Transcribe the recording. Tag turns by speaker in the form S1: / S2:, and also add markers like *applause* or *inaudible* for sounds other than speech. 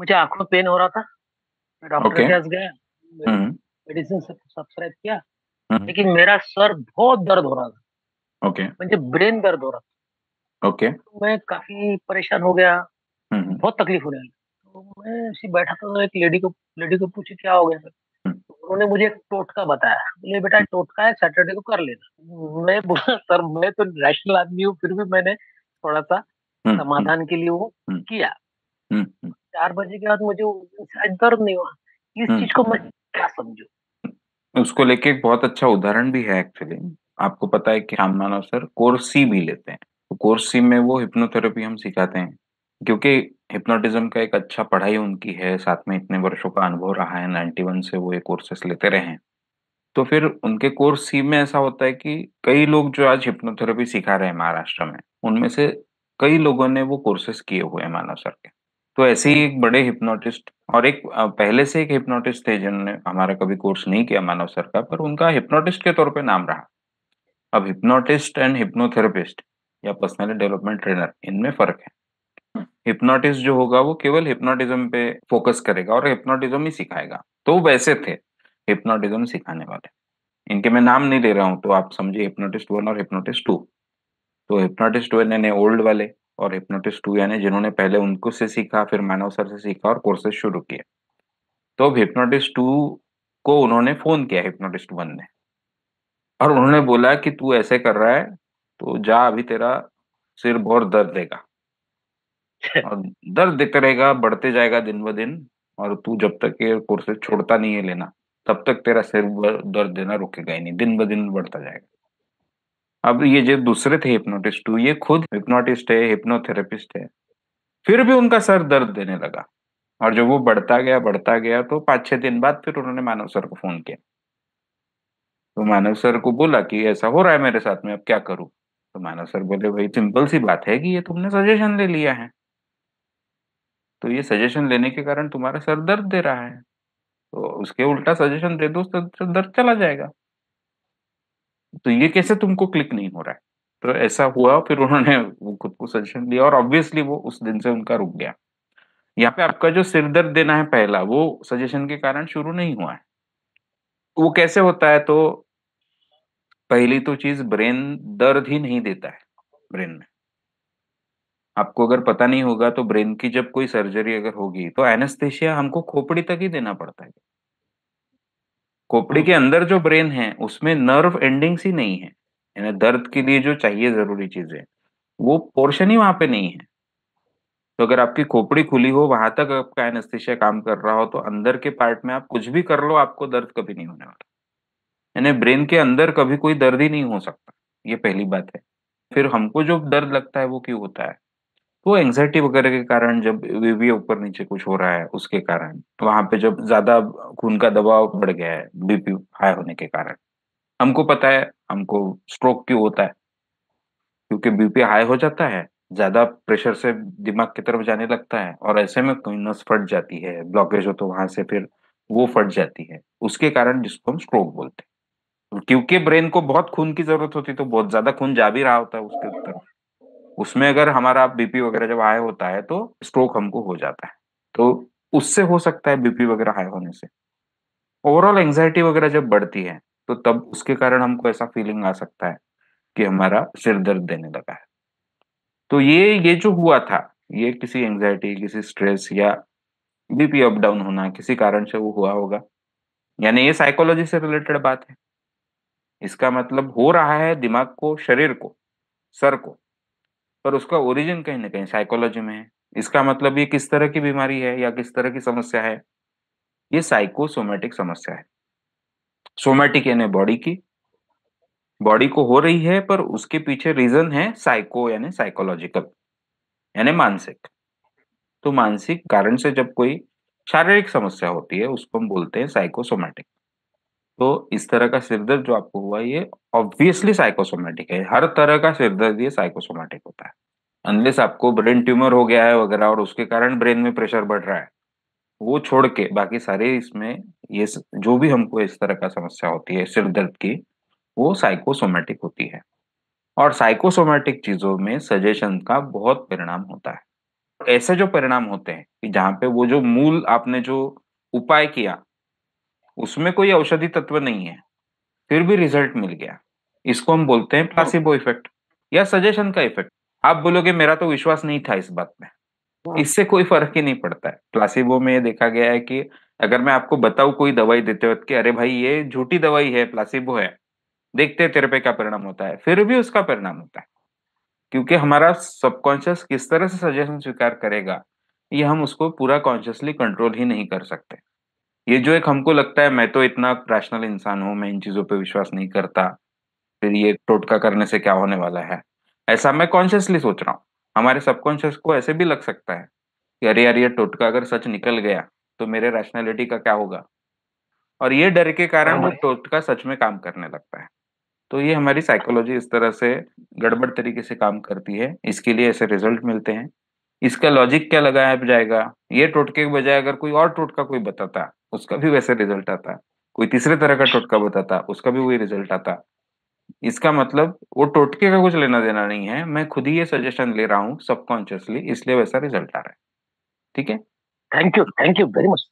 S1: मुझे आंखों में पेन हो रहा था डॉक्टर के पास गया मेडिसिन हम्म। सब्सक्राइब किया हम्म। लेकिन मेरा सर बहुत दर्द हो रहा था ओके okay. मुझे ब्रेन दर्द हो रहा था ओके okay. तो मैं काफी परेशान हो गया हम्म, बहुत तकलीफ हो रही तो मैं उसी बैठा था तो एक लेडी को लेडी को पूछी क्या हो गया तो उन्होंने मुझे एक टोटका बताया बोले बेटा टोटका है सैटरडे को कर लेना मैं बोला सर मैं तो रैशनल आदमी हूँ फिर भी मैंने थोड़ा सा समाधान के लिए वो किया चार बजे के बाद मुझे शायद दर्द नहीं हुआ इस हम्म। चीज को मैं क्या समझू उसको लेके एक बहुत अच्छा उदाहरण भी है एक्चुअली आपको पता है कि राम मानव सर कोर्सी भी लेते हैं तो कोर्स में वो हिप्नोथेरेपी हम सिखाते हैं क्योंकि हिप्नोटिज्म का एक अच्छा पढ़ाई उनकी है साथ में इतने वर्षों का अनुभव रहा है नाइन्टी वन से वो ये कोर्सेस लेते रहे हैं तो फिर उनके कोर्स सी में ऐसा होता है कि कई लोग जो आज हिप्नोथेरेपी सिखा रहे हैं महाराष्ट्र में उनमें से कई लोगों ने वो कोर्सेस किए हुए हैं मानव सर के तो ऐसे ही एक बड़े हिप्नोटिस्ट और एक पहले से एक हिप्नोटिस्ट थे जिन्होंने हमारा कभी कोर्स नहीं किया मानव सर का पर उनका हिप्नोटिस्ट के तौर पे नाम रहा अब हिप्नोटिस्ट एंड हिप्नोथेरेपिस्ट या पर्सनल डेवलपमेंट ट्रेनर इनमें फर्क है हिप्नोटिस्ट हम्म, जो होगा वो केवल हिप्नोटिज्म पे फोकस करेगा और हिप्नोटिज्म ही सिखाएगा तो वैसे थे हिप्नोटिज्म सिखाने वाले इनके मैं नाम नहीं ले रहा हूँ तो आप समझिए हिप्नोटिस्ट वन और हिप्नोटिस्ट टू तो हिप्नोटिस्ट वन यानी ओल्ड वाले और हिप्नोटिस्ट टू यानी जिन्होंने पहले उनको से सीखा फिर मानव सर से सीखा और कोर्सेज शुरू किए तो अब हिप्नोटिस्ट टू को उन्होंने फोन किया हिप्नोटिस्ट वन ने और उन्होंने बोला कि तू ऐसे कर रहा है तो जा अभी तेरा सिर बहुत दर्द देगा *laughs* और दर्द रहेगा बढ़ते जाएगा दिन ब दिन और तू जब तक ये कोर्सेज छोड़ता नहीं है लेना तब तक तेरा सिर दर्द देना रुकेगा ही नहीं दिन ब दिन बढ़ता जाएगा अब ये जो दूसरे थे हिप्नोटिस्ट तो टू ये खुद हिप्नोटिस्ट है हिप्नोथेरेपिस्ट है फिर भी उनका सर दर्द देने लगा और जब वो बढ़ता गया बढ़ता गया तो पांच छह दिन बाद फिर उन्होंने मानव सर को फोन किया तो मानव सर को बोला कि ऐसा हो रहा है मेरे साथ में अब क्या करूं तो मानव सर बोले भाई सिंपल सी बात है कि ये तुमने सजेशन ले लिया है तो ये सजेशन लेने के कारण तुम्हारा सर दर्द दे रहा है तो उसके उल्टा सजेशन दे दो तो दर्द चला जाएगा तो ये कैसे तुमको क्लिक नहीं हो रहा है तो ऐसा हुआ फिर उन्होंने खुद को सजेशन दिया और ऑब्वियसली वो उस दिन से उनका रुक गया यहाँ पे आपका जो सिर दर्द देना है पहला वो सजेशन के कारण शुरू नहीं हुआ है वो कैसे होता है तो पहली तो चीज ब्रेन दर्द ही नहीं देता है ब्रेन में आपको अगर पता नहीं होगा तो ब्रेन की जब कोई सर्जरी अगर होगी तो एनेस्थेशिया हमको खोपड़ी तक ही देना पड़ता है खोपड़ी के अंदर जो ब्रेन है उसमें नर्व एंडिंग्स ही नहीं है यानी दर्द के लिए जो चाहिए जरूरी चीजें वो पोर्शन ही वहां पे नहीं है तो अगर आपकी खोपड़ी खुली हो वहां तक आपका एनेस्थीसिया काम कर रहा हो तो अंदर के पार्ट में आप कुछ भी कर लो आपको दर्द कभी नहीं होने वाला यानी ब्रेन के अंदर कभी कोई दर्द ही नहीं हो सकता ये पहली बात है फिर हमको जो दर्द लगता है वो क्यों होता है वो एंजाइटी वगैरह के कारण जब बीपी ऊपर नीचे कुछ हो रहा है उसके कारण वहां पे जब ज्यादा खून का दबाव बढ़ गया है बीपी हाई होने के कारण हमको पता है हमको स्ट्रोक क्यों होता है क्योंकि बीपी हाई हो जाता है ज्यादा प्रेशर से दिमाग की तरफ जाने लगता है और ऐसे में कोई नस फट जाती है ब्लॉकेज हो तो वहां से फिर वो फट जाती है उसके कारण जिसको हम स्ट्रोक बोलते हैं क्योंकि ब्रेन को बहुत खून की जरूरत होती है तो बहुत ज्यादा खून जा भी रहा होता है उसके तरफ उसमें अगर हमारा बीपी वगैरह जब हाई होता है तो स्ट्रोक हमको हो जाता है तो उससे हो सकता है बीपी वगैरह हाई होने से ओवरऑल एंगजाइटी वगैरह जब बढ़ती है तो तब उसके कारण हमको ऐसा फीलिंग आ सकता है कि हमारा सिर दर्द देने लगा है तो ये ये जो हुआ था ये किसी एंगजाइटी किसी स्ट्रेस या बीपी अप डाउन होना किसी कारण से वो हुआ होगा यानी ये साइकोलॉजी से रिलेटेड बात है इसका मतलब हो रहा है दिमाग को शरीर को सर को पर उसका ओरिजिन कहीं ना कहीं साइकोलॉजी में है इसका मतलब ये किस तरह की बीमारी है या किस तरह की समस्या है ये साइकोसोमेटिक समस्या है सोमेटिक यानी बॉडी की बॉडी को हो रही है पर उसके पीछे रीजन है साइको यानी साइकोलॉजिकल यानी मानसिक तो मानसिक कारण से जब कोई शारीरिक समस्या होती है उसको हम बोलते हैं साइकोसोमेटिक तो इस तरह का सिर दर्द जो आपको हुआ ये ऑब्वियसली साइकोसोमेटिक है हर तरह का सिर दर्द ये साइकोसोमेटिक होता है अनलेस आपको ब्रेन ट्यूमर हो गया है वगैरह और उसके कारण ब्रेन में प्रेशर बढ़ रहा है वो छोड़ के बाकी सारे इसमें ये जो भी हमको इस तरह का समस्या होती है सिर दर्द की वो साइकोसोमेटिक होती है और साइकोसोमेटिक चीजों में सजेशन का बहुत परिणाम होता है ऐसे जो परिणाम होते हैं कि जहाँ पे वो जो मूल आपने जो उपाय किया उसमें कोई औषधि तत्व नहीं है फिर भी रिजल्ट मिल गया इसको हम बोलते हैं प्लासिबो इफेक्ट या सजेशन का इफेक्ट आप बोलोगे मेरा तो विश्वास नहीं था इस बात में हाँ। इससे कोई फर्क ही नहीं पड़ता है प्लासिबो में देखा गया है कि अगर मैं आपको बताऊं कोई दवाई देते वक्त कि अरे भाई ये झूठी दवाई है प्लासिबो है देखते हैं तेरे पे क्या परिणाम होता है फिर भी उसका परिणाम होता है क्योंकि हमारा सबकॉन्शियस किस तरह से सजेशन स्वीकार करेगा ये हम उसको पूरा कॉन्शियसली कंट्रोल ही नहीं कर सकते ये जो एक हमको लगता है मैं तो इतना रैशनल इंसान हूं मैं इन चीज़ों पर विश्वास नहीं करता फिर ये टोटका करने से क्या होने वाला है ऐसा मैं कॉन्शियसली सोच रहा हूँ हमारे सबकॉन्शियस को ऐसे भी लग सकता है कि अरे यार ये टोटका अगर सच निकल गया तो मेरे रैशनैलिटी का क्या होगा और ये डर के कारण वो हाँ। टोटका सच में काम करने लगता है तो ये हमारी साइकोलॉजी इस तरह से गड़बड़ तरीके से काम करती है इसके लिए ऐसे रिजल्ट मिलते हैं इसका लॉजिक क्या लगाया जाएगा ये टोटके के बजाय अगर कोई और टोटका कोई बताता उसका भी वैसे रिजल्ट आता कोई तीसरे तरह का टोटका बताता उसका भी वही रिजल्ट आता इसका मतलब वो टोटके का कुछ लेना देना नहीं है मैं खुद ही ये सजेशन ले रहा हूँ सबकॉन्शियसली इसलिए वैसा रिजल्ट आ रहा है ठीक है thank you thank you very much